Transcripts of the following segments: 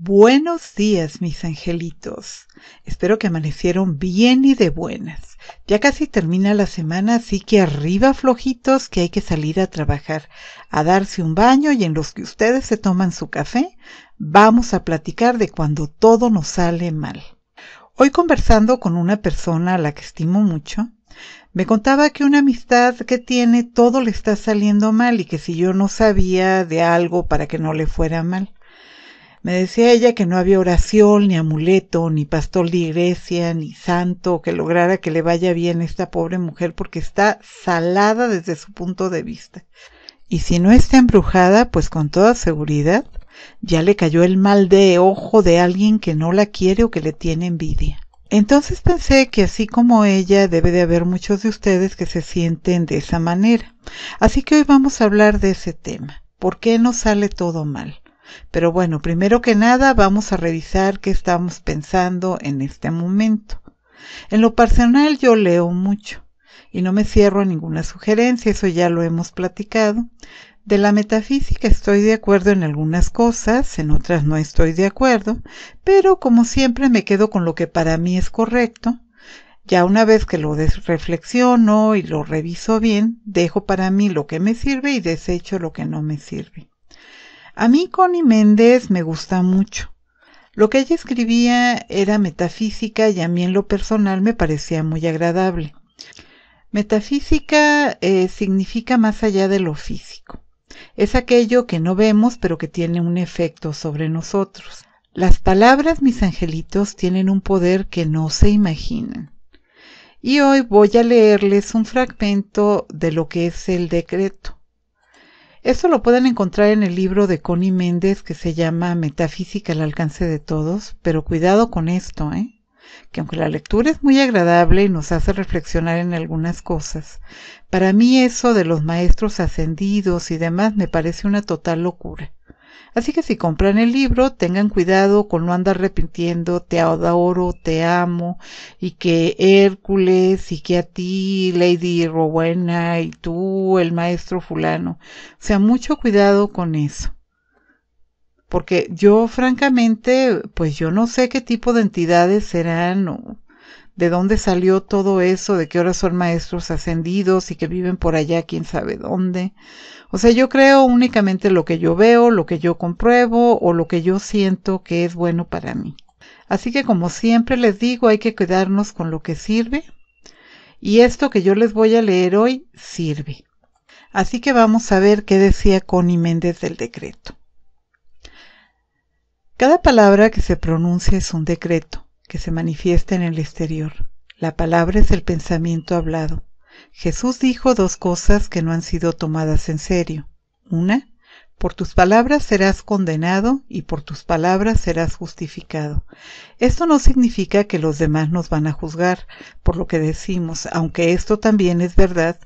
Buenos días, mis angelitos. Espero que amanecieron bien y de buenas. Ya casi termina la semana, así que arriba flojitos que hay que salir a trabajar, a darse un baño y en los que ustedes se toman su café, vamos a platicar de cuando todo nos sale mal. Hoy conversando con una persona a la que estimo mucho, me contaba que una amistad que tiene todo le está saliendo mal y que si yo no sabía de algo para que no le fuera mal. Me decía ella que no había oración, ni amuleto, ni pastor de iglesia, ni santo que lograra que le vaya bien a esta pobre mujer porque está salada desde su punto de vista. Y si no está embrujada, pues con toda seguridad ya le cayó el mal de ojo de alguien que no la quiere o que le tiene envidia. Entonces pensé que así como ella debe de haber muchos de ustedes que se sienten de esa manera. Así que hoy vamos a hablar de ese tema. ¿Por qué no sale todo mal? Pero bueno, primero que nada vamos a revisar qué estamos pensando en este momento. En lo personal yo leo mucho y no me cierro a ninguna sugerencia, eso ya lo hemos platicado. De la metafísica estoy de acuerdo en algunas cosas, en otras no estoy de acuerdo, pero como siempre me quedo con lo que para mí es correcto. Ya una vez que lo reflexiono y lo reviso bien, dejo para mí lo que me sirve y desecho lo que no me sirve. A mí Connie Méndez me gusta mucho. Lo que ella escribía era metafísica y a mí en lo personal me parecía muy agradable. Metafísica eh, significa más allá de lo físico. Es aquello que no vemos pero que tiene un efecto sobre nosotros. Las palabras, mis angelitos, tienen un poder que no se imaginan. Y hoy voy a leerles un fragmento de lo que es el decreto. Esto lo pueden encontrar en el libro de Connie Méndez que se llama Metafísica al alcance de todos, pero cuidado con esto, ¿eh? que aunque la lectura es muy agradable y nos hace reflexionar en algunas cosas, para mí eso de los maestros ascendidos y demás me parece una total locura. Así que si compran el libro, tengan cuidado con no andar repitiendo te adoro, te amo, y que Hércules, y que a ti, Lady Rowena, y tú, el maestro fulano. O sea, mucho cuidado con eso. Porque yo, francamente, pues yo no sé qué tipo de entidades serán o, de dónde salió todo eso, de qué hora son maestros ascendidos y que viven por allá quién sabe dónde. O sea, yo creo únicamente lo que yo veo, lo que yo compruebo o lo que yo siento que es bueno para mí. Así que como siempre les digo, hay que quedarnos con lo que sirve y esto que yo les voy a leer hoy sirve. Así que vamos a ver qué decía Connie Méndez del decreto. Cada palabra que se pronuncia es un decreto que se manifiesta en el exterior. La palabra es el pensamiento hablado. Jesús dijo dos cosas que no han sido tomadas en serio. Una, por tus palabras serás condenado y por tus palabras serás justificado. Esto no significa que los demás nos van a juzgar por lo que decimos, aunque esto también es verdad.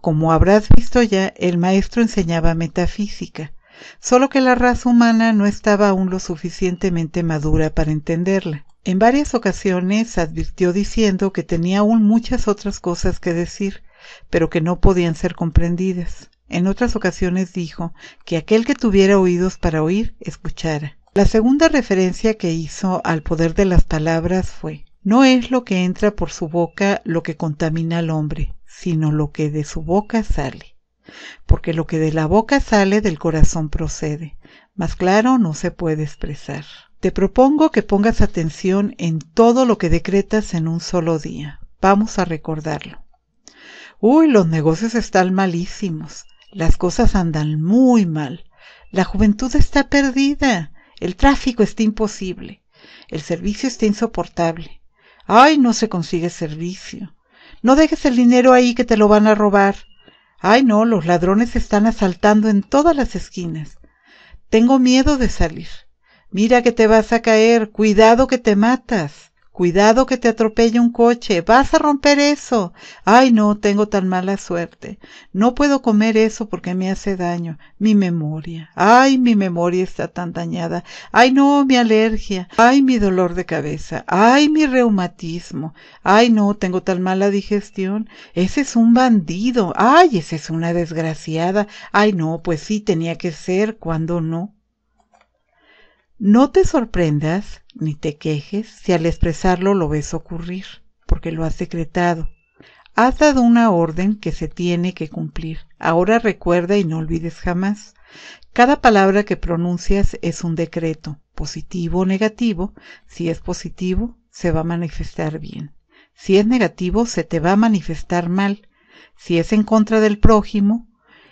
Como habrás visto ya, el maestro enseñaba metafísica, solo que la raza humana no estaba aún lo suficientemente madura para entenderla. En varias ocasiones advirtió diciendo que tenía aún muchas otras cosas que decir, pero que no podían ser comprendidas. En otras ocasiones dijo que aquel que tuviera oídos para oír, escuchara. La segunda referencia que hizo al poder de las palabras fue No es lo que entra por su boca lo que contamina al hombre, sino lo que de su boca sale. Porque lo que de la boca sale del corazón procede. Más claro no se puede expresar. Te propongo que pongas atención en todo lo que decretas en un solo día. Vamos a recordarlo. Uy, los negocios están malísimos. Las cosas andan muy mal. La juventud está perdida. El tráfico está imposible. El servicio está insoportable. Ay, no se consigue servicio. No dejes el dinero ahí que te lo van a robar. Ay, no, los ladrones están asaltando en todas las esquinas. Tengo miedo de salir mira que te vas a caer, cuidado que te matas, cuidado que te atropella un coche, vas a romper eso. Ay, no, tengo tan mala suerte. No puedo comer eso porque me hace daño. Mi memoria. Ay, mi memoria está tan dañada. Ay, no, mi alergia. Ay, mi dolor de cabeza. Ay, mi reumatismo. Ay, no, tengo tan mala digestión. Ese es un bandido. Ay, ese es una desgraciada. Ay, no, pues sí, tenía que ser, cuando no. No te sorprendas ni te quejes si al expresarlo lo ves ocurrir, porque lo has decretado. Has dado una orden que se tiene que cumplir. Ahora recuerda y no olvides jamás. Cada palabra que pronuncias es un decreto, positivo o negativo. Si es positivo, se va a manifestar bien. Si es negativo, se te va a manifestar mal. Si es en contra del prójimo,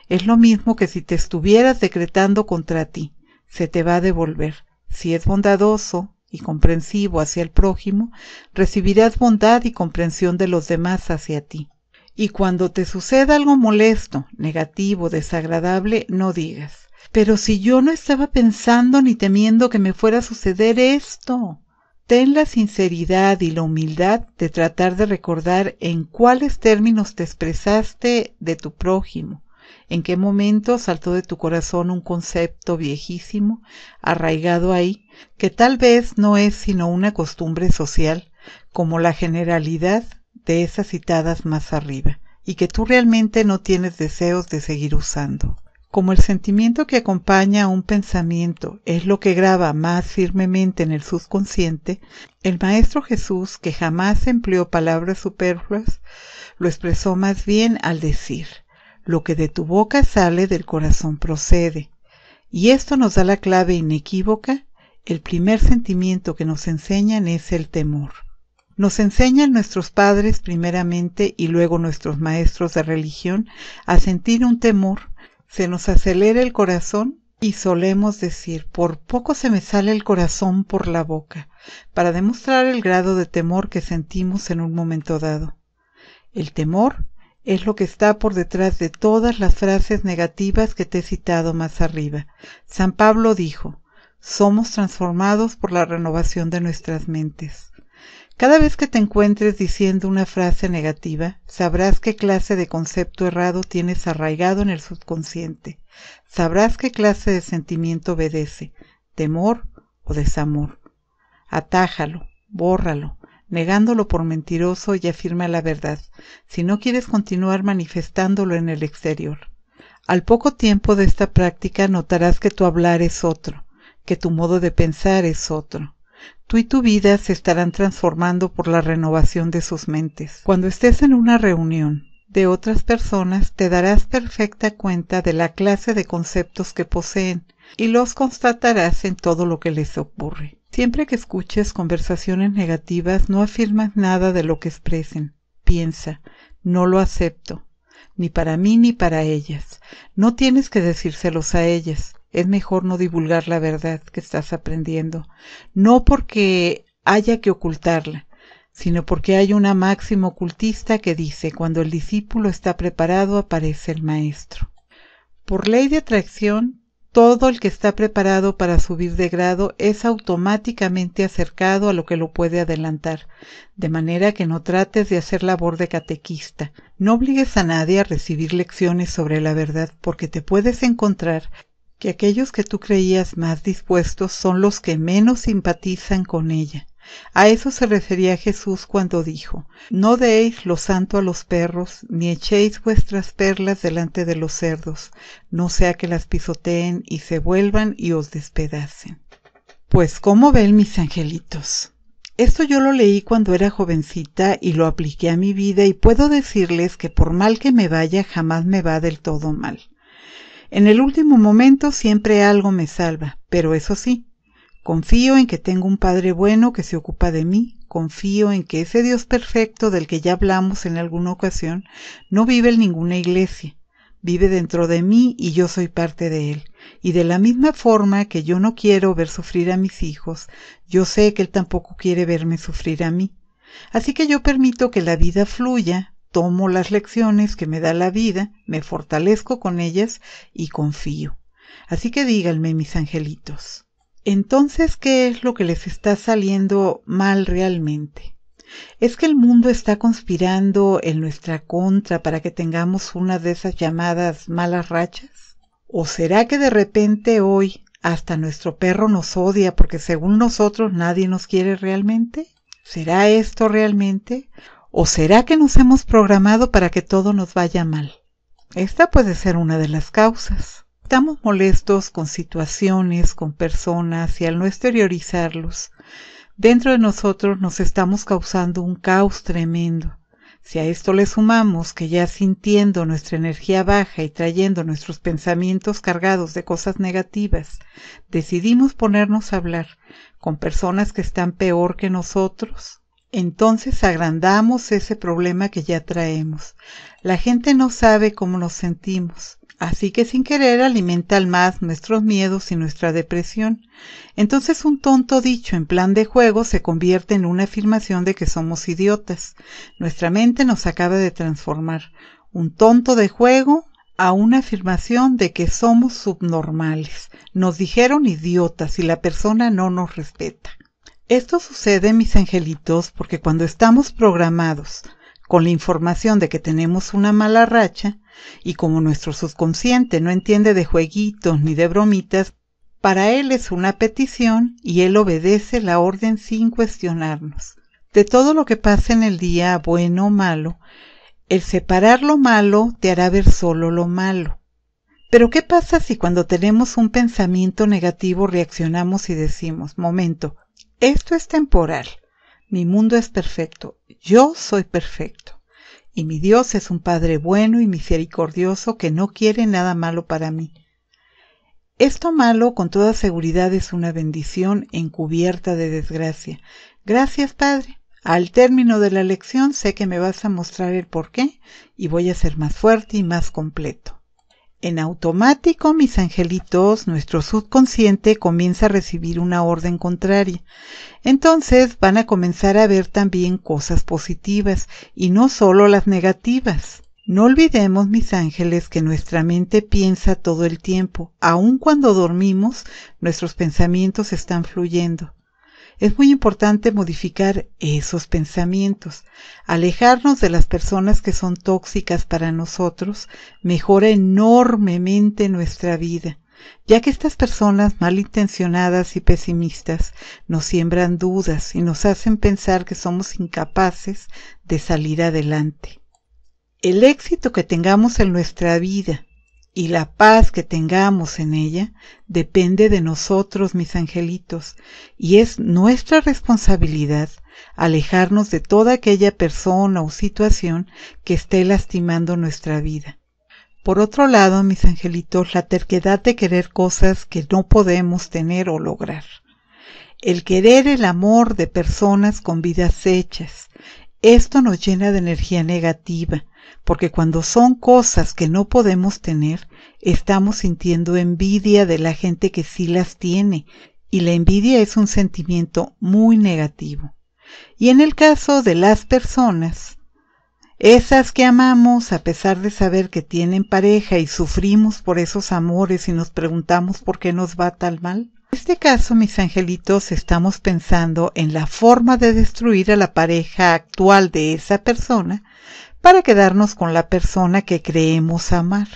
es lo mismo que si te estuvieras decretando contra ti, se te va a devolver si es bondadoso y comprensivo hacia el prójimo, recibirás bondad y comprensión de los demás hacia ti. Y cuando te suceda algo molesto, negativo, desagradable, no digas, pero si yo no estaba pensando ni temiendo que me fuera a suceder esto. Ten la sinceridad y la humildad de tratar de recordar en cuáles términos te expresaste de tu prójimo en qué momento saltó de tu corazón un concepto viejísimo, arraigado ahí, que tal vez no es sino una costumbre social, como la generalidad de esas citadas más arriba, y que tú realmente no tienes deseos de seguir usando. Como el sentimiento que acompaña a un pensamiento es lo que graba más firmemente en el subconsciente, el Maestro Jesús, que jamás empleó palabras superfluas, lo expresó más bien al decir, lo que de tu boca sale del corazón procede. Y esto nos da la clave inequívoca. El primer sentimiento que nos enseñan es el temor. Nos enseñan nuestros padres primeramente y luego nuestros maestros de religión a sentir un temor. Se nos acelera el corazón y solemos decir, por poco se me sale el corazón por la boca, para demostrar el grado de temor que sentimos en un momento dado. El temor es lo que está por detrás de todas las frases negativas que te he citado más arriba. San Pablo dijo, somos transformados por la renovación de nuestras mentes. Cada vez que te encuentres diciendo una frase negativa, sabrás qué clase de concepto errado tienes arraigado en el subconsciente. Sabrás qué clase de sentimiento obedece, temor o desamor. Atájalo, bórralo, negándolo por mentiroso y afirma la verdad, si no quieres continuar manifestándolo en el exterior. Al poco tiempo de esta práctica notarás que tu hablar es otro, que tu modo de pensar es otro. Tú y tu vida se estarán transformando por la renovación de sus mentes. Cuando estés en una reunión de otras personas, te darás perfecta cuenta de la clase de conceptos que poseen y los constatarás en todo lo que les ocurre. Siempre que escuches conversaciones negativas, no afirmas nada de lo que expresen. Piensa, no lo acepto, ni para mí ni para ellas. No tienes que decírselos a ellas. Es mejor no divulgar la verdad que estás aprendiendo. No porque haya que ocultarla, sino porque hay una máxima ocultista que dice, cuando el discípulo está preparado aparece el maestro. Por ley de atracción, todo el que está preparado para subir de grado es automáticamente acercado a lo que lo puede adelantar, de manera que no trates de hacer labor de catequista. No obligues a nadie a recibir lecciones sobre la verdad, porque te puedes encontrar que aquellos que tú creías más dispuestos son los que menos simpatizan con ella a eso se refería jesús cuando dijo no deis lo santo a los perros ni echéis vuestras perlas delante de los cerdos no sea que las pisoteen y se vuelvan y os despedacen pues cómo ven mis angelitos esto yo lo leí cuando era jovencita y lo apliqué a mi vida y puedo decirles que por mal que me vaya jamás me va del todo mal. En el último momento siempre algo me salva, pero eso sí, Confío en que tengo un Padre bueno que se ocupa de mí. Confío en que ese Dios perfecto del que ya hablamos en alguna ocasión no vive en ninguna iglesia. Vive dentro de mí y yo soy parte de él. Y de la misma forma que yo no quiero ver sufrir a mis hijos, yo sé que él tampoco quiere verme sufrir a mí. Así que yo permito que la vida fluya, tomo las lecciones que me da la vida, me fortalezco con ellas y confío. Así que díganme, mis angelitos. Entonces, ¿qué es lo que les está saliendo mal realmente? ¿Es que el mundo está conspirando en nuestra contra para que tengamos una de esas llamadas malas rachas? ¿O será que de repente hoy hasta nuestro perro nos odia porque según nosotros nadie nos quiere realmente? ¿Será esto realmente? ¿O será que nos hemos programado para que todo nos vaya mal? Esta puede ser una de las causas. Estamos molestos con situaciones, con personas y al no exteriorizarlos, dentro de nosotros nos estamos causando un caos tremendo. Si a esto le sumamos que ya sintiendo nuestra energía baja y trayendo nuestros pensamientos cargados de cosas negativas, decidimos ponernos a hablar con personas que están peor que nosotros, entonces agrandamos ese problema que ya traemos. La gente no sabe cómo nos sentimos. Así que sin querer alimenta al más nuestros miedos y nuestra depresión. Entonces un tonto dicho en plan de juego se convierte en una afirmación de que somos idiotas. Nuestra mente nos acaba de transformar. Un tonto de juego a una afirmación de que somos subnormales. Nos dijeron idiotas y la persona no nos respeta. Esto sucede, mis angelitos, porque cuando estamos programados con la información de que tenemos una mala racha, y como nuestro subconsciente no entiende de jueguitos ni de bromitas, para él es una petición y él obedece la orden sin cuestionarnos. De todo lo que pasa en el día, bueno o malo, el separar lo malo te hará ver solo lo malo. Pero ¿qué pasa si cuando tenemos un pensamiento negativo reaccionamos y decimos, momento, esto es temporal, mi mundo es perfecto, yo soy perfecto? y mi Dios es un Padre bueno y misericordioso que no quiere nada malo para mí. Esto malo con toda seguridad es una bendición encubierta de desgracia. Gracias, Padre. Al término de la lección sé que me vas a mostrar el porqué y voy a ser más fuerte y más completo. En automático, mis angelitos, nuestro subconsciente comienza a recibir una orden contraria. Entonces van a comenzar a ver también cosas positivas y no solo las negativas. No olvidemos, mis ángeles, que nuestra mente piensa todo el tiempo. Aun cuando dormimos, nuestros pensamientos están fluyendo. Es muy importante modificar esos pensamientos. Alejarnos de las personas que son tóxicas para nosotros mejora enormemente nuestra vida ya que estas personas malintencionadas y pesimistas nos siembran dudas y nos hacen pensar que somos incapaces de salir adelante. El éxito que tengamos en nuestra vida y la paz que tengamos en ella depende de nosotros, mis angelitos, y es nuestra responsabilidad alejarnos de toda aquella persona o situación que esté lastimando nuestra vida. Por otro lado, mis angelitos, la terquedad de querer cosas que no podemos tener o lograr. El querer el amor de personas con vidas hechas, esto nos llena de energía negativa, porque cuando son cosas que no podemos tener, estamos sintiendo envidia de la gente que sí las tiene, y la envidia es un sentimiento muy negativo. Y en el caso de las personas, esas que amamos, a pesar de saber que tienen pareja y sufrimos por esos amores y nos preguntamos por qué nos va tal mal, en este caso, mis angelitos, estamos pensando en la forma de destruir a la pareja actual de esa persona para quedarnos con la persona que creemos amar.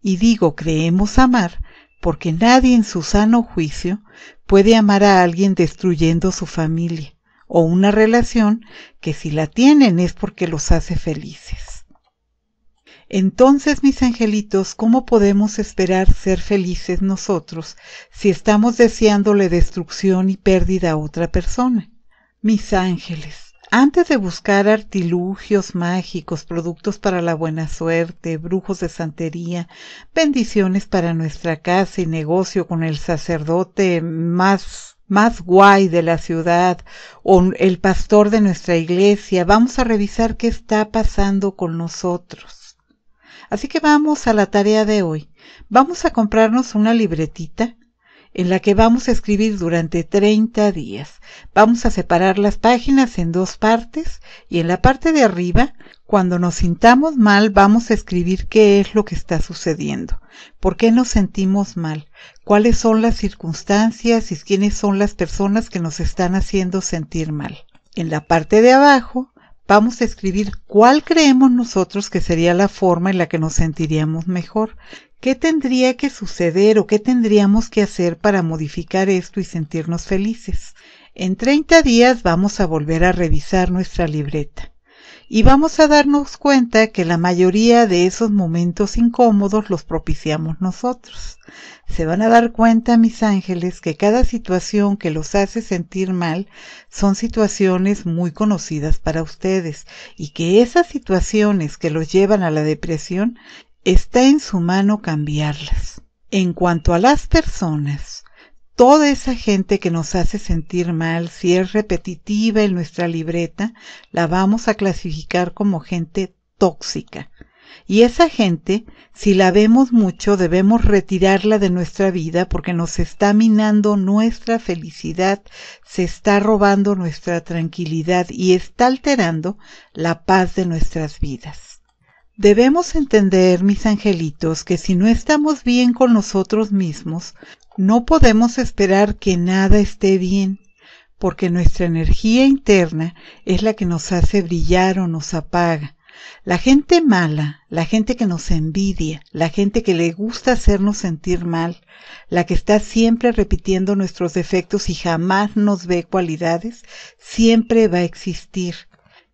Y digo creemos amar porque nadie en su sano juicio puede amar a alguien destruyendo su familia o una relación que si la tienen es porque los hace felices. Entonces, mis angelitos, ¿cómo podemos esperar ser felices nosotros si estamos deseándole destrucción y pérdida a otra persona? Mis ángeles, antes de buscar artilugios mágicos, productos para la buena suerte, brujos de santería, bendiciones para nuestra casa y negocio con el sacerdote más más guay de la ciudad o el pastor de nuestra iglesia, vamos a revisar qué está pasando con nosotros. Así que vamos a la tarea de hoy. Vamos a comprarnos una libretita en la que vamos a escribir durante 30 días. Vamos a separar las páginas en dos partes y en la parte de arriba, cuando nos sintamos mal, vamos a escribir qué es lo que está sucediendo, por qué nos sentimos mal, cuáles son las circunstancias y quiénes son las personas que nos están haciendo sentir mal. En la parte de abajo vamos a escribir cuál creemos nosotros que sería la forma en la que nos sentiríamos mejor, qué tendría que suceder o qué tendríamos que hacer para modificar esto y sentirnos felices. En 30 días vamos a volver a revisar nuestra libreta y vamos a darnos cuenta que la mayoría de esos momentos incómodos los propiciamos nosotros. Se van a dar cuenta, mis ángeles, que cada situación que los hace sentir mal son situaciones muy conocidas para ustedes y que esas situaciones que los llevan a la depresión está en su mano cambiarlas. En cuanto a las personas, toda esa gente que nos hace sentir mal, si es repetitiva en nuestra libreta, la vamos a clasificar como gente tóxica. Y esa gente, si la vemos mucho, debemos retirarla de nuestra vida porque nos está minando nuestra felicidad, se está robando nuestra tranquilidad y está alterando la paz de nuestras vidas. Debemos entender, mis angelitos, que si no estamos bien con nosotros mismos, no podemos esperar que nada esté bien, porque nuestra energía interna es la que nos hace brillar o nos apaga. La gente mala, la gente que nos envidia, la gente que le gusta hacernos sentir mal, la que está siempre repitiendo nuestros defectos y jamás nos ve cualidades, siempre va a existir.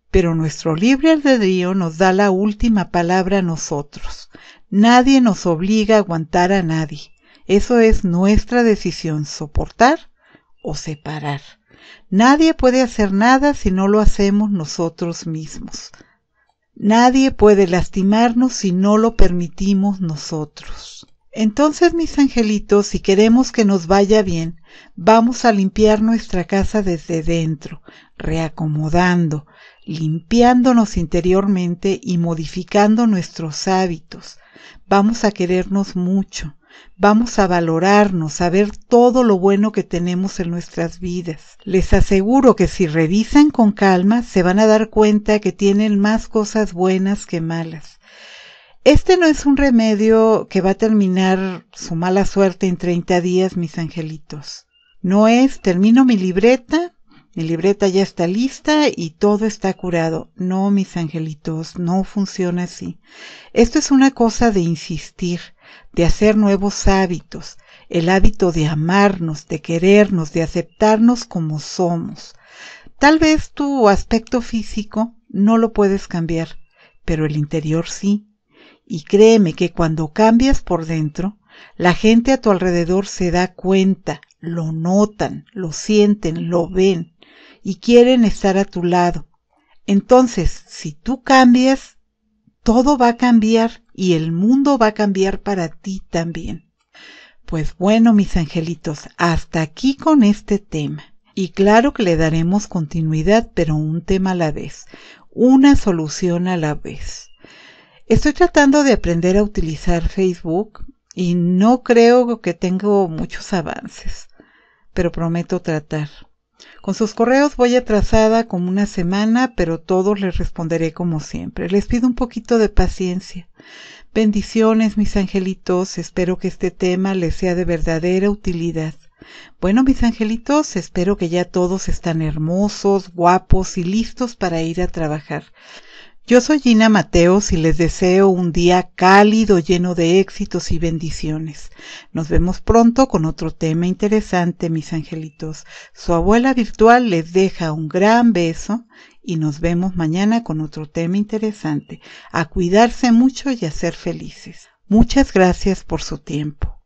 Pero nuestro libre albedrío nos da la última palabra a nosotros. Nadie nos obliga a aguantar a nadie. Eso es nuestra decisión, soportar o separar. Nadie puede hacer nada si no lo hacemos nosotros mismos. Nadie puede lastimarnos si no lo permitimos nosotros. Entonces, mis angelitos, si queremos que nos vaya bien, vamos a limpiar nuestra casa desde dentro, reacomodando, limpiándonos interiormente y modificando nuestros hábitos. Vamos a querernos mucho, vamos a valorarnos, a ver todo lo bueno que tenemos en nuestras vidas. Les aseguro que si revisan con calma se van a dar cuenta que tienen más cosas buenas que malas. Este no es un remedio que va a terminar su mala suerte en 30 días, mis angelitos. No es, termino mi libreta, mi libreta ya está lista y todo está curado. No, mis angelitos, no funciona así. Esto es una cosa de insistir, de hacer nuevos hábitos, el hábito de amarnos, de querernos, de aceptarnos como somos. Tal vez tu aspecto físico no lo puedes cambiar, pero el interior sí. Y créeme que cuando cambias por dentro, la gente a tu alrededor se da cuenta, lo notan, lo sienten, lo ven y quieren estar a tu lado. Entonces, si tú cambias, todo va a cambiar y el mundo va a cambiar para ti también. Pues bueno, mis angelitos, hasta aquí con este tema. Y claro que le daremos continuidad, pero un tema a la vez, una solución a la vez. Estoy tratando de aprender a utilizar Facebook y no creo que tengo muchos avances, pero prometo tratar. Con sus correos voy atrasada como una semana, pero todos les responderé como siempre. Les pido un poquito de paciencia. Bendiciones, mis angelitos. Espero que este tema les sea de verdadera utilidad. Bueno, mis angelitos, espero que ya todos están hermosos, guapos y listos para ir a trabajar. Yo soy Gina Mateos y les deseo un día cálido lleno de éxitos y bendiciones. Nos vemos pronto con otro tema interesante, mis angelitos. Su abuela virtual les deja un gran beso y nos vemos mañana con otro tema interesante. A cuidarse mucho y a ser felices. Muchas gracias por su tiempo.